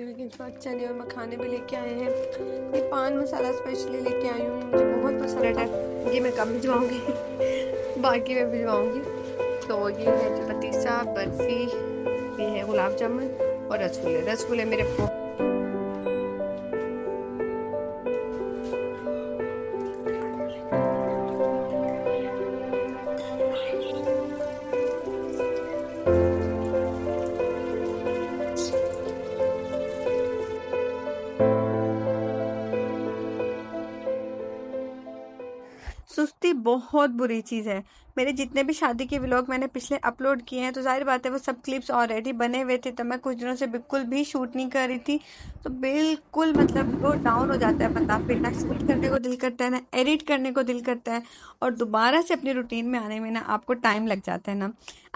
क्योंकि चने और मखाने भी लेके आए हैं ये पान मसाला स्पेशली लेके आई हूँ मुझे बहुत पसंद है ये मैं कम भिजवाऊँगी बाकी मैं भिजवाऊँगी तो ये है पतीसा बर्फ़ी ये है गुलाब जामुन और रसगुल्ले रसगुल्ले मेरे बहुत बुरी चीज़ है मेरे जितने भी शादी के व्लॉग मैंने पिछले अपलोड किए हैं तो जाहिर बात है वो सब क्लिप्स ऑलरेडी बने हुए थे तो मैं कुछ दिनों से बिल्कुल भी शूट नहीं कर रही थी तो बिल्कुल मतलब वो डाउन हो जाता है बंदा फिर ना शूट करने को दिल करता है ना एडिट करने को दिल करता है और दोबारा से अपनी रूटीन में आने में ना आपको टाइम लग जाता है ना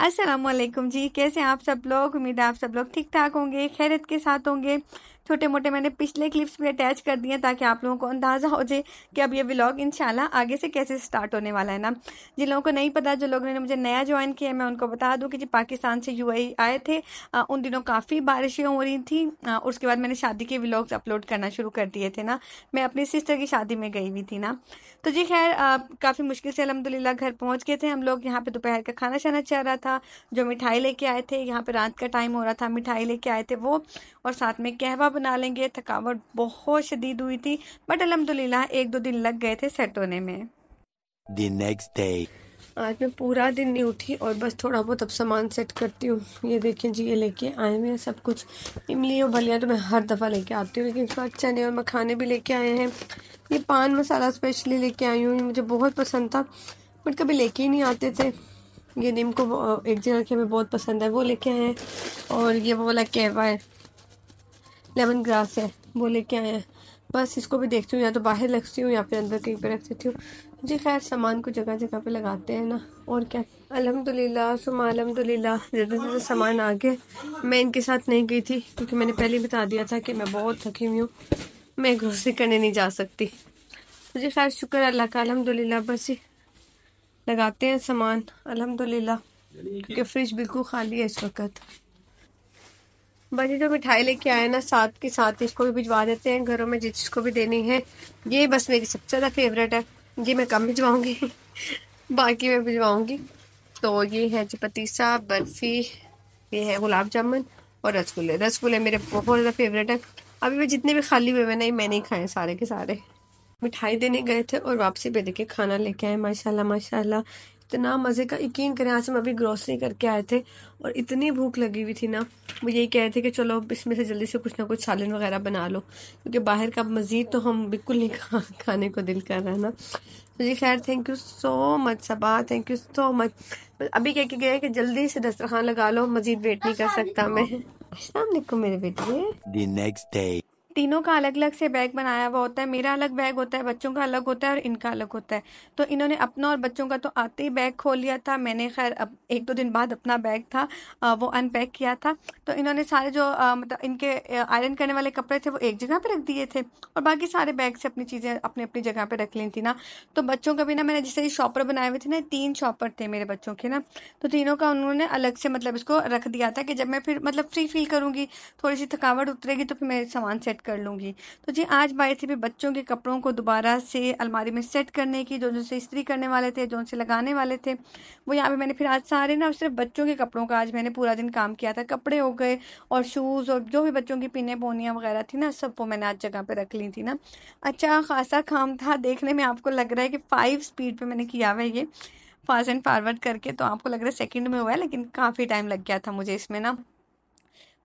असलम जी कैसे आप सब लोग उम्मीद है आप सब लोग ठीक ठाक होंगे खैरत के साथ होंगे छोटे मोटे मैंने पिछले क्लिप्स भी अटैच कर दिए ताकि आप लोगों को अंदाज़ा हो जाए कि अब ये व्लॉग इंशाल्लाह आगे से कैसे स्टार्ट होने वाला है ना जिन लोगों को नहीं नहीं पता जो लोगों ने मुझे नया ज्वाइन किया मैं उनको बता दूं कि जी पाकिस्तान से यू e आए थे आ, उन दिनों काफ़ी बारिशें हो रही थी आ, उसके बाद मैंने शादी के व्लॉग्स अपलोड करना शुरू कर दिए थे ना मैं अपनी सिस्टर की शादी में गई हुई थी ना तो जी खैर काफ़ी मुश्किल से अलहमदिल्ला घर पहुँच गए थे हम लोग यहाँ पर दोपहर का खाना शाना चल रहा था जो मिठाई लेके आए थे यहाँ पर रात का टाइम हो रहा था मिठाई लेके आए थे वो और साथ में कहवा बना लेंगे थकावट बहुत शदीद हुई थी बट अलहमदिल्ला एक दो दिन लग गए थे सेट होने में the next day. आज मैं पूरा दिन नहीं उठी और बस थोड़ा बहुत अब सामान सेट करती हूँ ये देखें जी ये लेके आए हुए हैं सब कुछ इमली और भलिया तो मैं हर दफ़ा लेके आती हूँ लेकिन इसके बाद चने और मखाने भी लेके आए हैं ये पान मसाला स्पेशली लेके आई हूँ मुझे बहुत पसंद था बट कभी लेके ही नहीं आते थे ये नीम को एक जगह के हमें बहुत पसंद है वो लेके आए हैं और ये वो वाला कहवा है लेमन ग्रास है वो लेके आए हैं बस इसको भी देखती हूँ या तो बाहर रखती हूँ या फिर अंदर कहीं पर रख देती हूँ जी खैर सामान को जगह जगह पे लगाते हैं ना और क्या अलहमदिल्ला सुम अलहमदिल्ला जल्दी जल्दी सामान आ गए मैं इनके साथ नहीं गई थी क्योंकि मैंने पहले ही बता दिया था कि मैं बहुत थकी हुई हूँ मैं ग्रोसरी करने नहीं जा सकती तो जी खैर शुक्र अल्लाह का अलहमदिल्ला बस ही लगाते हैं सामान अलहमदिल्ला क्योंकि फ्रिज बिल्कुल खाली है इस वक्त बच्चे जो मिठाई लेके आए ना साथ के साथ इसको भी भिजवा देते हैं घरों में जिसको भी देनी है ये बस मेरी सबसे ज़्यादा फेवरेट है ये मैं कम भिजवाऊंगी बाकी मैं भिजवाऊंगी तो ये है जी पतीसा बर्फ़ी ये है गुलाब जामुन और रसगुल्ले रसगुल्ले मेरे बहुत ज़्यादा फेवरेट है अभी मैं जितने भी खाली हुए हैं ना ये मैंने ही खाए सारे के सारे मिठाई देने गए थे और वापसी पे देखे खाना लेके आए माशाल्लाह माशाल्लाह इतना मज़े का यकीन करें आज हम अभी ग्रॉसरी करके आए थे और इतनी भूख लगी हुई थी ना वो यही कह रहे थे कि चलो इसमें से जल्दी से कुछ ना कुछ सालन वगैरह बना लो क्योंकि बाहर का मज़ीद तो हम बिल्कुल नहीं खा खाने को दिल कर रहा है ना तो जी खैर thank you so much Saba thank you so much अभी कह के गए कि जल्दी से दस्तरखान लगा लो मज़ीद वेट नहीं कर सकता मैं असलम मेरे बेटे तीनों का अलग अलग से बैग बनाया हुआ होता है मेरा अलग बैग होता है बच्चों का अलग होता है और इनका अलग होता है तो इन्होंने अपना और बच्चों का तो आते ही बैग खोल लिया था मैंने खैर अब एक दो दिन बाद अपना बैग था वो अनपैक किया था तो इन्होंने सारे जो मतलब इनके आयरन करने वाले कपड़े थे वो एक जगह पर रख दिए थे और बाकी सारे बैग से अपनी चीज़ें अपनी अपनी जगह पर रख ली थी ना तो बच्चों का भी ना मैंने जैसे शॉपर बनाए हुए थे ना तीन शॉपर थे मेरे बच्चों के ना तो तीनों का उन्होंने अलग से मतलब इसको रख दिया था कि जब मैं फिर मतलब फ्री फील करूँगी थोड़ी सी थकावट उतरेगी तो फिर मैं सामान सेट कर लूँगी तो जी आज थी भी बच्चों के कपड़ों को दोबारा से अलमारी में सेट करने की जो से इस्त्री करने वाले थे जो उनसे लगाने वाले थे वो यहाँ पे मैंने फिर आज सारे ना सिर्फ बच्चों के कपड़ों का आज मैंने पूरा दिन काम किया था कपड़े हो गए और शूज़ और जो भी बच्चों की पीने पोनियाँ वगैरह थी ना सब वो मैंने आज जगह पर रख ली थी ना अच्छा खासा काम था देखने में आपको लग रहा है कि फाइव स्पीड पर मैंने किया हुआ ये फास्ट एंड फॉरवर्ड करके तो आपको लग रहा है सेकंड में हुआ है लेकिन काफ़ी टाइम लग गया था मुझे इसमें ना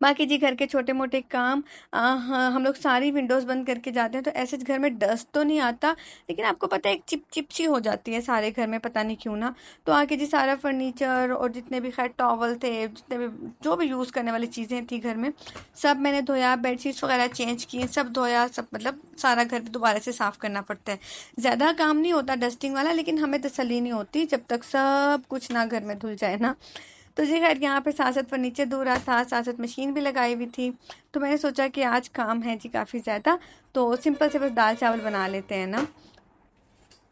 बाकी जी घर के छोटे मोटे काम आ, हाँ, हम लोग सारी विंडोज़ बंद करके जाते हैं तो ऐसे घर में डस्ट तो नहीं आता लेकिन आपको पता है एक चिप चिप सी हो जाती है सारे घर में पता नहीं क्यों ना तो आके जी सारा फर्नीचर और जितने भी खैर टॉवल थे जितने भी जो भी यूज़ करने वाली चीज़ें थी घर में सब मैंने धोया बेडशीट्स वगैरह चेंज किए सब धोया सब मतलब सारा घर दोबारा से साफ़ करना पड़ता है ज़्यादा काम नहीं होता डस्टिंग वाला लेकिन हमें तसली नहीं होती जब तक सब कुछ ना घर में धुल जाए ना तो जी खैर यहाँ पे साथ साथ फर्नीचर दो रहा था साथ साथ मशीन भी लगाई हुई थी तो मैंने सोचा कि आज काम है जी काफ़ी ज़्यादा तो सिंपल से बस दाल चावल बना लेते हैं ना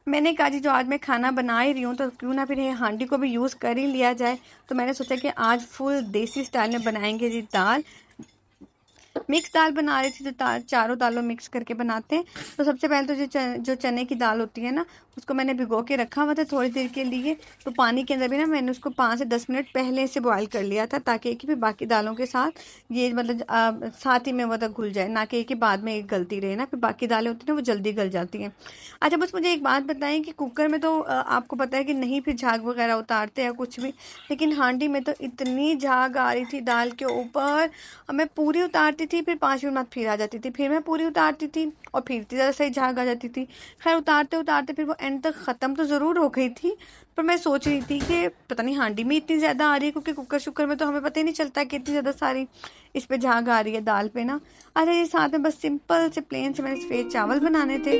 मैंने कहा जी जो आज मैं खाना बना ही रही हूँ तो क्यों ना फिर ये हांडी को भी यूज़ कर ही लिया जाए तो मैंने सोचा कि आज फुल देसी स्टाइल में बनाएंगे जी दाल मिक्स दाल बना रही थी तो चारों दालों मिक्स करके बनाते हैं तो सबसे पहले तो जो चन, जो चने की दाल होती है ना उसको मैंने भिगो के रखा हुआ था थोड़ी देर के लिए तो पानी के अंदर भी ना मैंने उसको पाँच से दस मिनट पहले से बॉईल कर लिया था ताकि कि फिर बाकी दालों के साथ ये मतलब साथ ही में मतलब घुल जाए ना कि ही बाद में एक गलती रहे ना फिर बाकी दालें होती हैं वो जल्दी गल जाती हैं अच्छा बस मुझे एक बात बताएं कि कुकर में तो आपको पता है कि नहीं फिर झाग वगैरह उतारते या कुछ भी लेकिन हांडी में तो इतनी झाग आ रही थी दाल के ऊपर मैं पूरी उतारती थी फिर पाँच मिनट बाद फिर आ जाती थी फिर मैं पूरी उतारती थी और फिर ज्यादा सही झाग आ जाती थी खैर उतारते उतारते फिर वो एंड तक ख़त्म तो ज़रूर हो गई थी पर मैं सोच रही थी कि पता नहीं हांडी में इतनी ज़्यादा आ रही है क्योंकि कुकर शुकर में तो हमें पता ही नहीं चलता कि इतनी ज़्यादा सारी इस पर झाग आ रही है दाल पे ना अरे साथ में बस सिंपल से प्लेन से मैंने सफ़ेद चावल बनाने थे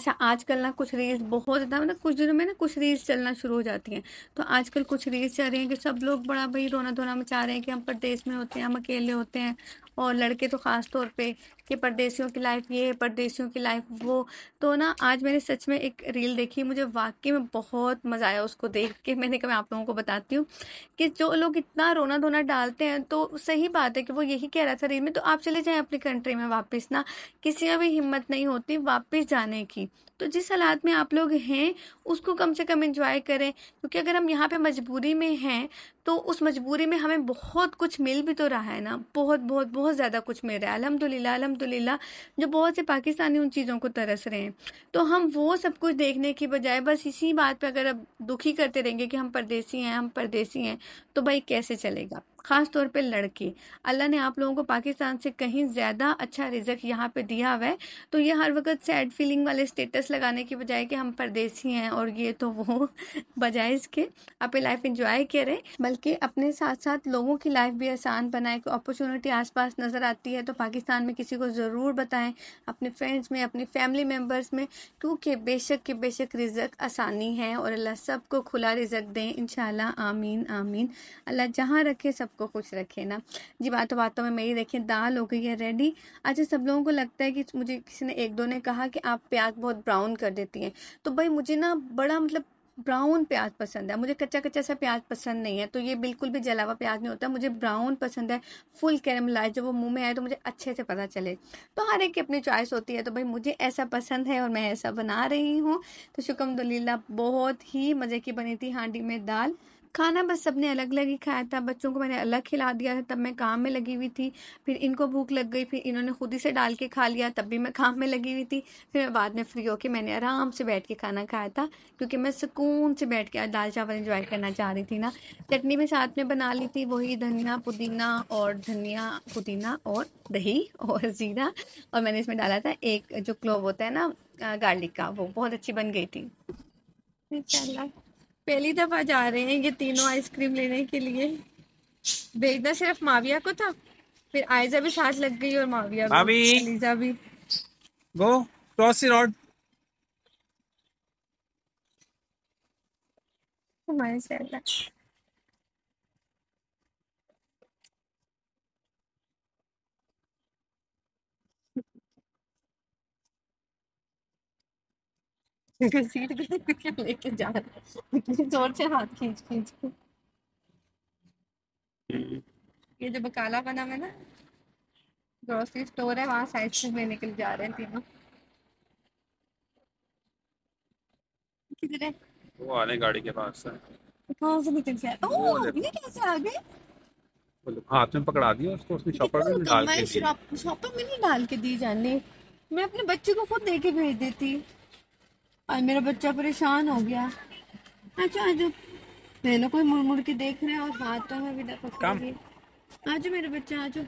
अच्छा आजकल ना कुछ रील्स बहुत ज़्यादा मतलब कुछ दिनों में ना कुछ रील्स चलना शुरू हो जाती हैं तो आजकल कुछ रील्स चल रही हैं कि सब लोग बड़ा भाई रोना धोना मचा रहे हैं कि हम प्रदेश में होते हैं हम अकेले होते हैं और लड़के तो ख़ास तौर पे कि परदेसियों की लाइफ ये है परदेसियों की लाइफ वो तो ना आज मैंने सच में एक रील देखी मुझे वाकई में बहुत मज़ा आया उसको देख के मैंने कहा मैं आप लोगों को बताती हूँ कि जो लोग इतना रोना धोना डालते हैं तो सही बात है कि वो यही कह रहा था रील में तो आप चले जाएँ अपनी कंट्री में वापस ना किसी में भी हिम्मत नहीं होती वापस जाने की तो जिस हालात में आप लोग हैं उसको कम से कम इन्जॉय करें क्योंकि अगर हम यहाँ पे मजबूरी में हैं तो उस मजबूरी में हमें बहुत कुछ मिल भी तो रहा है ना बहुत बहुत बहुत ज़्यादा कुछ मिल रहा है अलहमदिल्ला अलहमदिल्ला जो बहुत से पाकिस्तानी उन चीज़ों को तरस रहे हैं तो हम वो सब कुछ देखने के बजाय बस इसी बात पर अगर अब दुखी करते रहेंगे कि हम परदेसी हैं हम परदेसी हैं तो भाई कैसे चलेगा ख़ास तौर पे लड़के अल्लाह ने आप लोगों को पाकिस्तान से कहीं ज़्यादा अच्छा रिजक यहाँ पे दिया हुआ है तो ये हर वक्त सैड फीलिंग वाले स्टेटस लगाने की बजाय कि हम परदेसी हैं और ये तो वो बजाय इसके आप लाइफ इंजॉय करें बल्कि अपने साथ साथ लोगों की लाइफ भी आसान बनाए कोई अपॉर्चुनिटी आसपास नज़र आती है तो पाकिस्तान में किसी को ज़रूर बताएं अपने फ्रेंड्स में अपनी फैमिली मेम्बर्स में क्योंकि बेशक के बेशक रिजक आसानी है और अल्लाह सबको खुला रिजक दें इन आमीन आमीन अल्लाह जहाँ रखे सब सबको खुश रखे ना जी बातों बातों में मेरी देखिए दाल हो गई है रेडी अच्छा सब लोगों को लगता है कि मुझे किसी ने एक दो ने कहा कि आप प्याज बहुत ब्राउन कर देती हैं तो भाई मुझे ना बड़ा मतलब ब्राउन प्याज पसंद है मुझे कच्चा कच्चा सा प्याज पसंद नहीं है तो ये बिल्कुल भी जलावा प्याज नहीं होता मुझे ब्राउन पसंद है फुल कैरमलाइज जब वो मुंह में आए तो मुझे अच्छे से पता चले तो हर एक की अपनी चॉइस होती है तो भाई मुझे ऐसा पसंद है और मैं ऐसा बना रही हूँ तो शुक्रमदुल्ला बहुत ही मज़े की बनी थी हांडी में दाल खाना बस सबने अलग अलग ही खाया था बच्चों को मैंने अलग खिला दिया था तब मैं काम में लगी हुई थी फिर इनको भूख लग गई फिर इन्होंने खुद ही से डाल के खा लिया तब भी मैं काम में लगी हुई थी फिर मैं बाद में फ्री होके मैंने आराम से बैठ के खाना खाया था क्योंकि मैं सुकून से बैठ के दाल चावल इंजॉय करना चाह रही थी ना चटनी भी साथ में बना ली थी वही धनिया पुदीना और धनिया पुदीना और दही और जीरा और मैंने इसमें डाला था एक जो क्लोव होता है ना गार्लिक का वो बहुत अच्छी बन गई थी इंशाल्लाह पहली दफा जा रहे हैं ये तीनों आइसक्रीम लेने के लिए भेजना सिर्फ माविया को था फिर आयजा भी साथ लग गई और माविया भी अलीजा भी गो क्रॉस रोड हमारे से घसीट के लेके जा रहा इतनी जोर से हाथ खींच खींच के ये जो बकाला बना है ना ग्रोसरी स्टोर है वहां साइड से आइसक्रीम लेने के लिए जा रहे हैं तीनों किधर है वो आ रहे गाड़ी के पास से कहाँ से निकल गया ओ ये कैसे आ गए हाथ में पकड़ा दिया उसको उसने शॉपर में डाल के शॉपर में नहीं डाल के दी जाने मैं अपने बच्चे को खुद देके भेज देती आज मेरा बच्चा परेशान हो गया अच्छा आज मैंने कोई मुड़ मुड़ के देख रहे हैं और हाथों तो में भी डपक आज मेरा बच्चा आज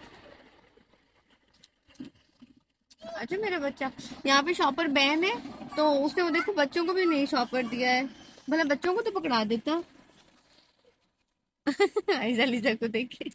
अच्छा मेरा बच्चा यहाँ पे शॉपर बहन है तो उसने वो देखो बच्चों को भी नहीं शॉपर दिया है भला बच्चों को तो पकड़ा देता ऐसा लीजा को देखे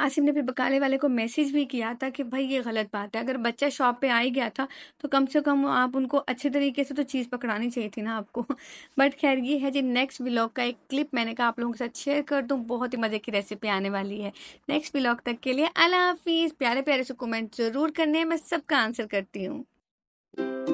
आसिम ने फिर बकाले वाले को मैसेज भी किया था कि भाई ये गलत बात है अगर बच्चा शॉप पे आ ही गया था तो कम से कम आप उनको अच्छे तरीके से तो चीज़ पकड़ानी चाहिए थी ना आपको बट खैर ये है जी नेक्स्ट ब्लॉग का एक क्लिप मैंने कहा आप लोगों के साथ शेयर कर दूँ बहुत ही मज़े की रेसिपी आने वाली है नेक्स्ट ब्लॉग तक के लिए अला हाफिज़ प्यारे प्यारे से कमेंट ज़रूर करने मैं सबका आंसर करती हूँ